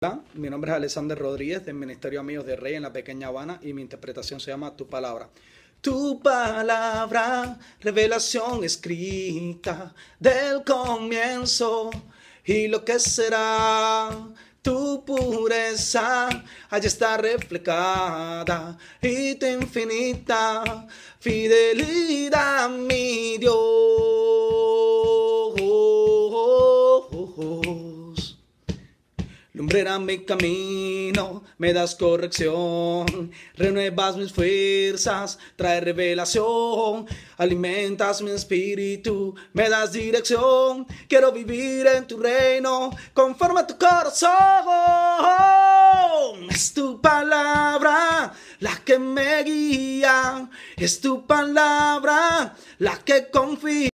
Hola, mi nombre es Alexander Rodríguez del Ministerio Amigos de Rey en la Pequeña Habana y mi interpretación se llama Tu Palabra. Tu palabra, revelación escrita del comienzo y lo que será. Tu pureza allí está reflejada y tu infinita fidelidad, mi Dios. Sombrera mi camino, me das corrección, renuevas mis fuerzas, trae revelación, alimentas mi espíritu, me das dirección, quiero vivir en tu reino, conforme a tu corazón. Es tu palabra la que me guía, es tu palabra la que confía.